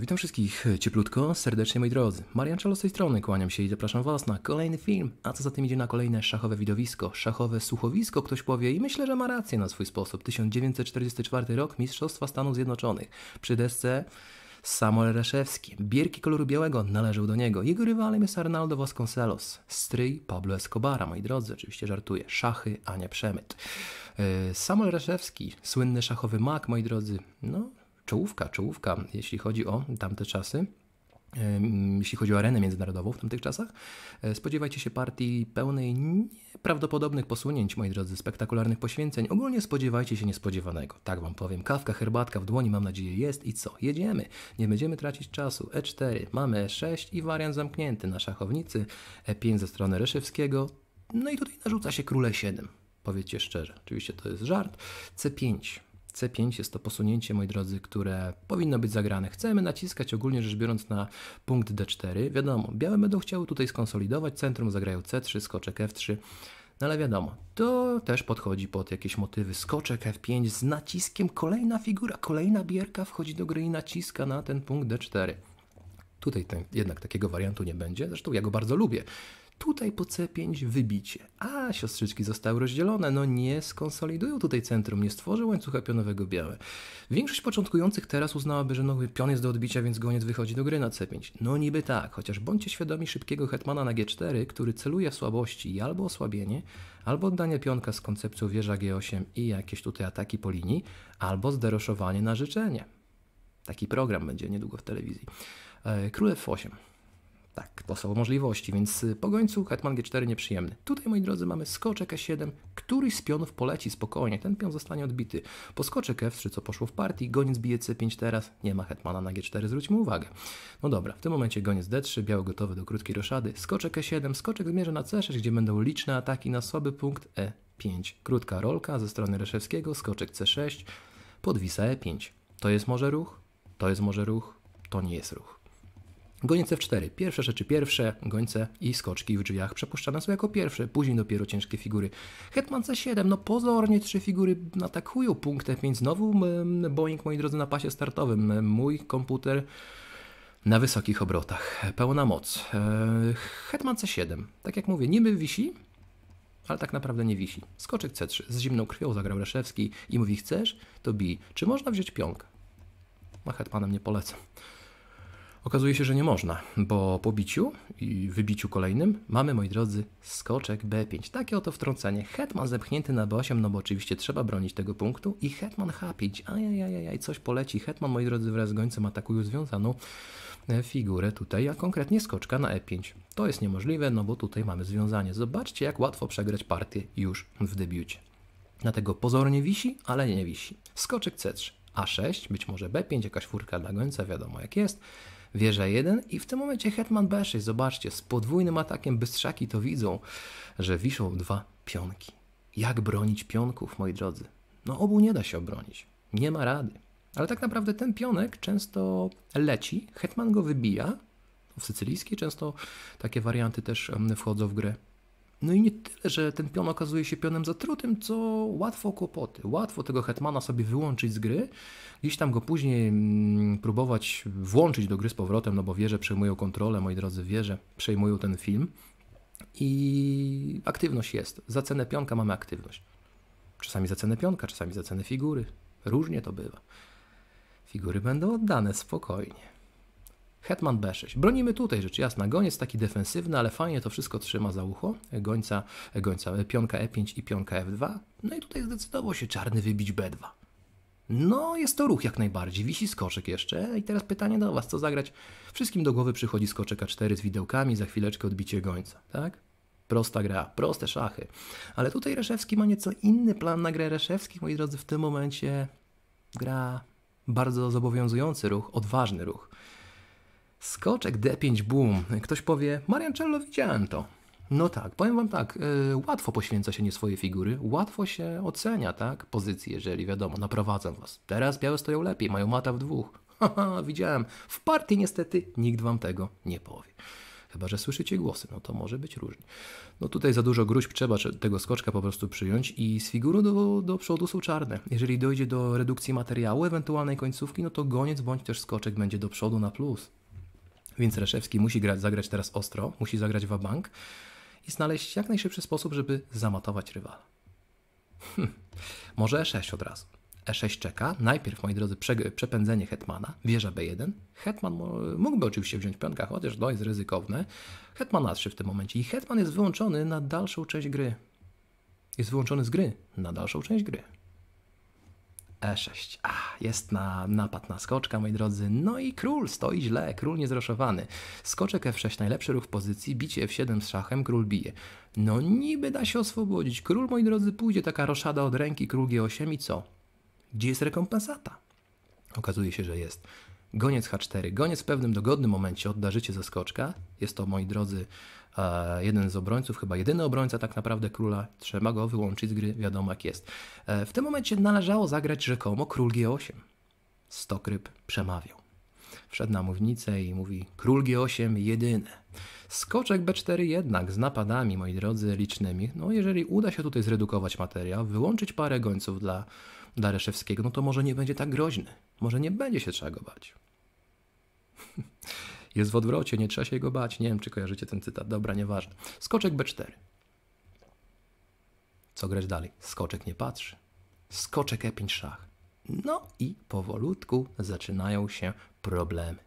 Witam wszystkich cieplutko, serdecznie moi drodzy. Marian Czelo z tej strony, kłaniam się i zapraszam Was na kolejny film, a co za tym idzie na kolejne szachowe widowisko, szachowe słuchowisko, ktoś powie i myślę, że ma rację na swój sposób. 1944 rok, Mistrzostwa Stanów Zjednoczonych. Przy desce Samuel Reszewski. Bierki koloru białego należał do niego. Jego rywalem jest Arnaldo Vasconcelos, stryj Pablo Escobara, moi drodzy, oczywiście żartuję. Szachy, a nie przemyt. E, Samuel Reszewski, słynny szachowy mak, moi drodzy, no czołówka, czołówka, jeśli chodzi o tamte czasy jeśli chodzi o arenę międzynarodową w tamtych czasach. E, spodziewajcie się partii pełnej nieprawdopodobnych posunięć, moi drodzy, spektakularnych poświęceń. Ogólnie spodziewajcie się niespodziewanego. Tak wam powiem, kawka, herbatka w dłoni, mam nadzieję, jest i co? Jedziemy. Nie będziemy tracić czasu. E4, mamy E6 i wariant zamknięty na szachownicy. E5 ze strony Ryszewskiego. No i tutaj narzuca się króle 7. Powiedzcie szczerze. Oczywiście to jest żart. C5 C5 jest to posunięcie, moi drodzy, które powinno być zagrane. Chcemy naciskać ogólnie rzecz biorąc na punkt D4. Wiadomo, białe będą chciały tutaj skonsolidować centrum, zagrają C3, skoczek F3. No ale wiadomo, to też podchodzi pod jakieś motywy. Skoczek F5 z naciskiem, kolejna figura, kolejna bierka wchodzi do gry i naciska na ten punkt D4. Tutaj ten, jednak takiego wariantu nie będzie, zresztą ja go bardzo lubię. Tutaj po C5 wybicie. A, siostrzyczki zostały rozdzielone. No nie skonsolidują tutaj centrum, nie stworzy łańcucha pionowego białe. Większość początkujących teraz uznałaby, że nowy pion jest do odbicia, więc goniec wychodzi do gry na C5. No niby tak, chociaż bądźcie świadomi szybkiego hetmana na G4, który celuje w słabości i albo osłabienie, albo oddanie pionka z koncepcją wieża G8 i jakieś tutaj ataki po linii, albo zderoszowanie na życzenie. Taki program będzie niedługo w telewizji. E, Król F8. Tak, to są możliwości, więc y, po gońcu hetman g4 nieprzyjemny. Tutaj, moi drodzy, mamy skoczek e7, któryś z pionów poleci spokojnie, ten pion zostanie odbity. Po skoczek f3, co poszło w partii, goniec bije c5 teraz, nie ma hetmana na g4, zwróćmy uwagę. No dobra, w tym momencie goniec d3, biały gotowy do krótkiej roszady, skoczek e7, skoczek zmierza na c6, gdzie będą liczne ataki na słaby punkt e5. Krótka rolka ze strony Reszewskiego, skoczek c6, podwisa e5. To jest może ruch? To jest może ruch? To nie jest ruch. Goniec w 4 Pierwsze rzeczy pierwsze, gońce i skoczki w drzwiach przepuszczane są jako pierwsze, później dopiero ciężkie figury. Hetman C7, no pozornie trzy figury atakują punkt F5. Znowu Boeing, moi drodzy, na pasie startowym. Mój komputer na wysokich obrotach, pełna moc. E, Hetman C7, tak jak mówię, niby wisi, ale tak naprawdę nie wisi. Skoczek C3, z zimną krwią zagrał Rzeszewski i mówi, chcesz? To bij. Czy można wziąć pionk? Ma no, hetmanem nie polecam. Okazuje się, że nie można, bo po biciu i wybiciu kolejnym mamy, moi drodzy, skoczek B5. Takie oto wtrącenie. Hetman zepchnięty na B8, no bo oczywiście trzeba bronić tego punktu i Hetman H5. Ajajajaj, coś poleci. Hetman, moi drodzy, wraz z gońcem atakują związaną e, figurę tutaj, a konkretnie skoczka na E5. To jest niemożliwe, no bo tutaj mamy związanie. Zobaczcie, jak łatwo przegrać partię już w debiucie. Dlatego pozornie wisi, ale nie wisi. Skoczek C3, A6, być może B5, jakaś furka dla gońca, wiadomo jak jest wieża 1 i w tym momencie hetman b6, zobaczcie, z podwójnym atakiem bystrzaki to widzą, że wiszą dwa pionki. Jak bronić pionków, moi drodzy? No obu nie da się obronić, nie ma rady. Ale tak naprawdę ten pionek często leci, hetman go wybija, w sycylijskiej często takie warianty też wchodzą w grę. No i nie tyle, że ten pion okazuje się pionem zatrutym, co łatwo kłopoty. Łatwo tego hetmana sobie wyłączyć z gry, gdzieś tam go później mm, próbować włączyć do gry z powrotem, no bo wieże przejmują kontrolę, moi drodzy, wieże przejmują ten film. I aktywność jest. Za cenę pionka mamy aktywność. Czasami za cenę pionka, czasami za cenę figury. Różnie to bywa. Figury będą oddane spokojnie. Hetman B6. Bronimy tutaj, rzecz jasna. Goniec taki defensywny, ale fajnie to wszystko trzyma za ucho. Gońca, gońca e, pionka E5 i pionka F2. No i tutaj zdecydował się czarny wybić B2. No, jest to ruch jak najbardziej. Wisi skoczek jeszcze. I teraz pytanie do Was, co zagrać? Wszystkim do głowy przychodzi skoczek A4 z widełkami, za chwileczkę odbicie gońca, tak? Prosta gra, proste szachy. Ale tutaj Reszewski ma nieco inny plan na grę Reszewskich, moi drodzy, w tym momencie gra bardzo zobowiązujący ruch, odważny ruch. Skoczek D5 Boom. Ktoś powie, Mariancello widziałem to. No tak, powiem wam tak, yy, łatwo poświęca się nie swoje figury, łatwo się ocenia, tak, pozycje, jeżeli wiadomo, naprowadzam was. Teraz białe stoją lepiej, mają mata w dwóch. Haha, widziałem. W partii niestety nikt wam tego nie powie. Chyba, że słyszycie głosy, no to może być różnie. No tutaj za dużo gruźb trzeba tego skoczka po prostu przyjąć i z figury do, do przodu są czarne. Jeżeli dojdzie do redukcji materiału, ewentualnej końcówki, no to goniec bądź też skoczek będzie do przodu na plus. Więc Reszewski musi zagrać teraz ostro, musi zagrać w bank i znaleźć jak najszybszy sposób, żeby zamatować rywala. Hm. Może E6 od razu. E6 czeka. Najpierw, moi drodzy, przepędzenie hetmana, wieża B1. Hetman mógłby oczywiście wziąć pionka, chociaż to no, jest ryzykowne. Hetman A3 w tym momencie i hetman jest wyłączony na dalszą część gry. Jest wyłączony z gry na dalszą część gry. E6. A, jest na napad na skoczka, moi drodzy. No i król stoi źle, król niezroszowany. Skoczek F6, najlepszy ruch w pozycji, bicie F7 z szachem, król bije. No niby da się oswobodzić. Król, moi drodzy, pójdzie taka roszada od ręki, król G8 i co? Gdzie jest rekompensata? Okazuje się, że jest. Goniec H4. Goniec w pewnym dogodnym momencie odda życie ze skoczka. Jest to, moi drodzy, e, jeden z obrońców, chyba jedyny obrońca tak naprawdę króla. Trzeba go wyłączyć z gry, wiadomo jak jest. E, w tym momencie należało zagrać rzekomo król G8. Stokryp przemawiał. Wszedł na mównicę i mówi: Król G8 jedyny. Skoczek B4 jednak z napadami, moi drodzy, licznymi. No, jeżeli uda się tutaj zredukować materiał, wyłączyć parę gońców dla, dla Reszewskiego, no to może nie będzie tak groźny. Może nie będzie się trzeba go bać. Jest w odwrocie, nie trzeba się go bać. Nie wiem, czy kojarzycie ten cytat. Dobra, nieważne. Skoczek B4. Co grać dalej? Skoczek nie patrzy. Skoczek E5 szach. No i powolutku zaczynają się problemy.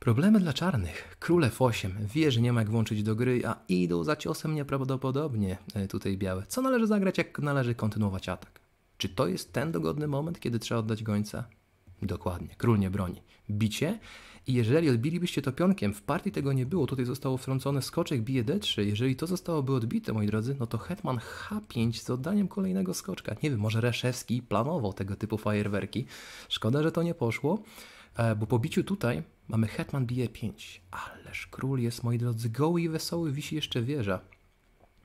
Problemy dla czarnych. f 8 wie, że nie ma jak włączyć do gry, a idą za ciosem nieprawdopodobnie e, tutaj białe. Co należy zagrać, jak należy kontynuować atak? Czy to jest ten dogodny moment, kiedy trzeba oddać gońca? Dokładnie, król nie broni. Bicie. I jeżeli odbilibyście to pionkiem, w partii tego nie było, tutaj zostało wtrącone skoczek, bije d3. Jeżeli to zostałoby odbite, moi drodzy, no to hetman h5 z oddaniem kolejnego skoczka. Nie wiem, może Reszewski planował tego typu fajerwerki. Szkoda, że to nie poszło, e, bo po biciu tutaj mamy hetman bije 5. Ależ król jest, moi drodzy, goły i wesoły, wisi jeszcze wieża.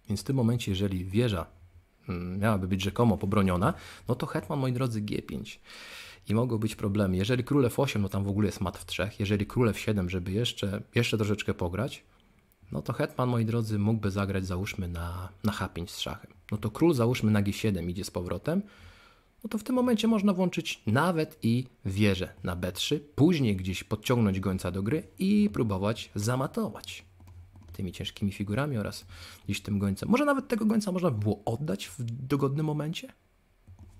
Więc w tym momencie, jeżeli wieża mm, miałaby być rzekomo pobroniona, no to hetman, moi drodzy, g5 i mogą być problemy. Jeżeli król f8, no tam w ogóle jest mat w trzech. Jeżeli król f7, żeby jeszcze, jeszcze troszeczkę pograć, no to hetman, moi drodzy, mógłby zagrać załóżmy na, na h5 z szachem. No to król załóżmy na g7 idzie z powrotem, no to w tym momencie można włączyć nawet i wieżę na b3, później gdzieś podciągnąć gońca do gry i próbować zamatować tymi ciężkimi figurami oraz gdzieś tym gońcem. Może nawet tego gońca można było oddać w dogodnym momencie?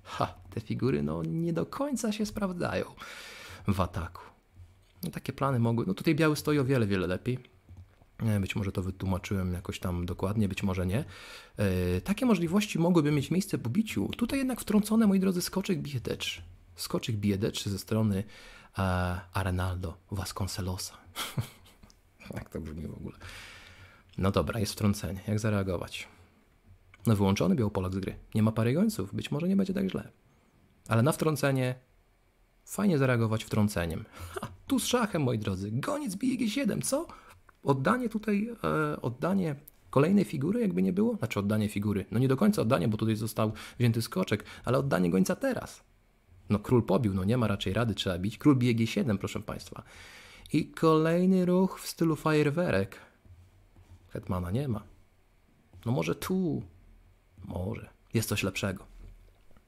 ha, te figury no nie do końca się sprawdzają w ataku. No, takie plany mogły, no tutaj biały stoi o wiele, wiele lepiej. E, być może to wytłumaczyłem jakoś tam dokładnie, być może nie. Yy, takie możliwości mogłyby mieć miejsce po biciu. Tutaj jednak wtrącone, moi drodzy, skoczek biedecz. Skoczek biedecz ze strony e, Arenaldo Vasconcelosa. Jak to brzmi w ogóle? No dobra, jest wtrącenie. Jak zareagować? No wyłączony Białopolak z gry. Nie ma pary gońców, być może nie będzie tak źle. Ale na wtrącenie fajnie zareagować wtrąceniem. Ha, tu z szachem, moi drodzy. Goniec bije G7, co? Oddanie tutaj, e, oddanie kolejnej figury jakby nie było? Znaczy oddanie figury. No nie do końca oddanie, bo tutaj został wzięty skoczek, ale oddanie gońca teraz. No król pobił, no nie ma raczej rady, trzeba bić. Król bije G7, proszę Państwa. I kolejny ruch w stylu fajerwerek. Hetmana nie ma. No może tu, może. Jest coś lepszego.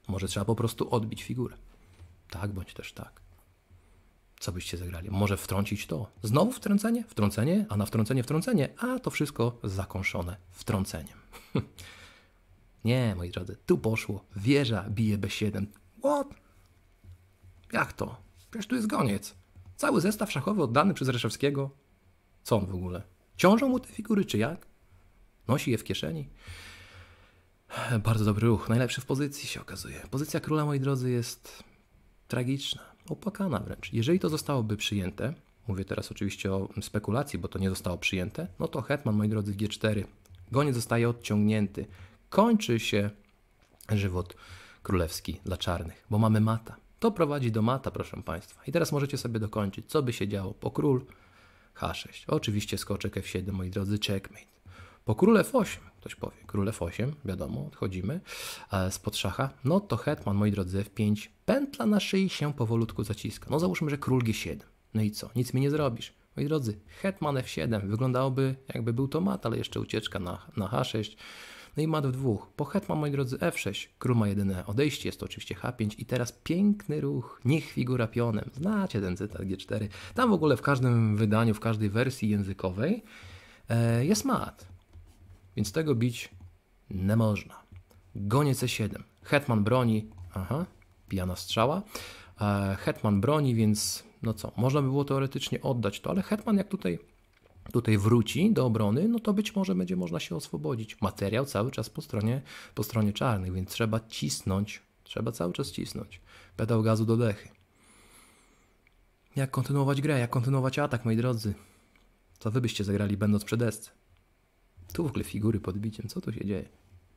Może trzeba po prostu odbić figurę. Tak bądź też tak. Co byście zagrali? Może wtrącić to. Znowu wtrącenie? Wtrącenie, a na wtrącenie wtrącenie, a to wszystko zakończone wtrąceniem. Nie, moi drodzy, tu poszło. Wieża bije B7. What? Jak to? Przecież tu jest goniec. Cały zestaw szachowy oddany przez Reszewskiego. Co on w ogóle? Ciążą mu te figury, czy jak? Nosi je w kieszeni? Bardzo dobry ruch, najlepszy w pozycji się okazuje. Pozycja króla, moi drodzy, jest tragiczna, opłakana wręcz. Jeżeli to zostałoby przyjęte, mówię teraz oczywiście o spekulacji, bo to nie zostało przyjęte, no to hetman, moi drodzy, G4. Goniec zostaje odciągnięty. Kończy się żywot królewski dla czarnych, bo mamy mata. To prowadzi do mata, proszę Państwa. I teraz możecie sobie dokończyć, co by się działo po król H6. Oczywiście skoczek F7, moi drodzy, checkmate. Po król F8, Ktoś powie, Królew 8 wiadomo, odchodzimy e, pod szacha. No to hetman, moi drodzy, F5, pętla na szyi się powolutku zaciska. No załóżmy, że król G7. No i co? Nic mi nie zrobisz. Moi drodzy, hetman F7 wyglądałoby jakby był to mat, ale jeszcze ucieczka na, na H6. No i mat w dwóch. Po hetman, moi drodzy, F6. Król ma jedyne odejście, jest to oczywiście H5 i teraz piękny ruch, niech figura pionem. Znacie ten cytat G4. Tam w ogóle w każdym wydaniu, w każdej wersji językowej e, jest mat więc tego bić nie można. Gonie C7. E Hetman broni. Aha, pijana strzała. E, Hetman broni, więc no co, można by było teoretycznie oddać to, ale Hetman jak tutaj, tutaj wróci do obrony, no to być może będzie można się oswobodzić. Materiał cały czas po stronie, po stronie czarnych, więc trzeba cisnąć, trzeba cały czas cisnąć. Pedał gazu do dechy. Jak kontynuować grę, jak kontynuować atak, moi drodzy? Co wy byście zagrali będąc przy desce? Tu w ogóle figury pod biciem, co tu się dzieje?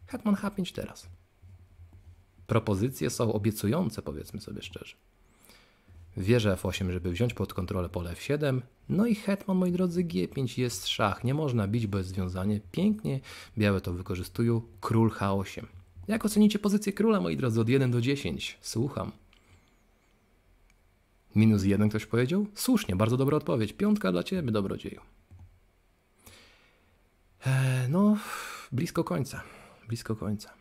Hetman H5 teraz. Propozycje są obiecujące, powiedzmy sobie szczerze. Wieża F8, żeby wziąć pod kontrolę pole F7. No i hetman, moi drodzy, G5 jest szach. Nie można bić, bo jest związanie. Pięknie białe to wykorzystują. Król H8. Jak ocenicie pozycję króla, moi drodzy, od 1 do 10? Słucham. Minus 1 ktoś powiedział? Słusznie, bardzo dobra odpowiedź. Piątka dla Ciebie, dobrodzieju. E, no, blisko końca. Blisko końca.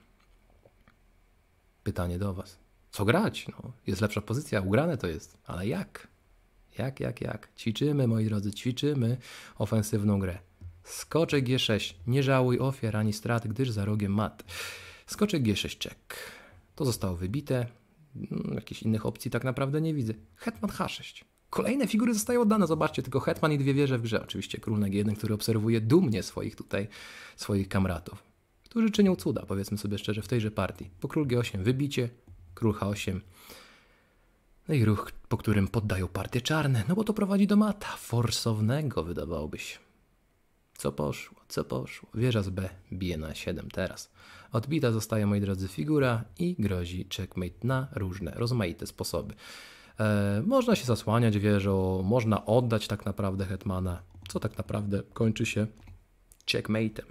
Pytanie do Was. Co grać? No, jest lepsza pozycja, ugrane to jest, ale jak? Jak, jak, jak? Ćwiczymy, moi drodzy, ćwiczymy ofensywną grę. Skoczek G6. Nie żałuj ofiar ani strat, gdyż za rogiem mat. Skoczek G6 czek. To zostało wybite. Mm, jakichś innych opcji tak naprawdę nie widzę. Hetman H6. Kolejne figury zostają oddane, zobaczcie, tylko Hetman i dwie wieże w grze. Oczywiście król g 1, który obserwuje dumnie swoich tutaj, swoich kamratów, którzy czynią cuda, powiedzmy sobie szczerze, w tejże partii. Po król g8 wybicie, król h8, no i ruch, po którym poddają partie czarne, no bo to prowadzi do mata forsownego, wydawałoby się. Co poszło, co poszło? Wieża z B bije na 7 teraz. Odbita zostaje, moi drodzy, figura i grozi checkmate na różne, rozmaite sposoby. E, można się zasłaniać wieżą, można oddać tak naprawdę hetmana, co tak naprawdę kończy się checkmate'em.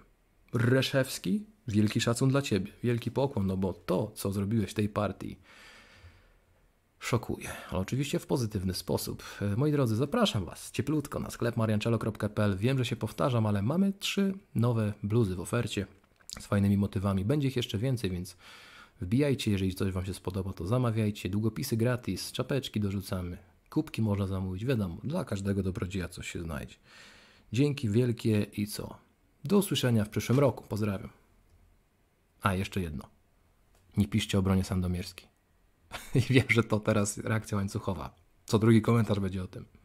Reszewski, wielki szacun dla ciebie, wielki pokłon, no bo to, co zrobiłeś w tej partii, szokuje, ale oczywiście w pozytywny sposób. E, moi drodzy, zapraszam Was cieplutko na sklep mariancello.pl. Wiem, że się powtarzam, ale mamy trzy nowe bluzy w ofercie z fajnymi motywami. Będzie ich jeszcze więcej, więc Wbijajcie, jeżeli coś Wam się spodoba, to zamawiajcie. Długopisy gratis, czapeczki dorzucamy, kubki można zamówić. Wiadomo, dla każdego dobrodzieja coś się znajdzie. Dzięki wielkie i co? Do usłyszenia w przyszłym roku. Pozdrawiam. A, jeszcze jedno. Nie piszcie o bronie sandomierskiej. I wiem, że to teraz reakcja łańcuchowa. Co drugi komentarz będzie o tym.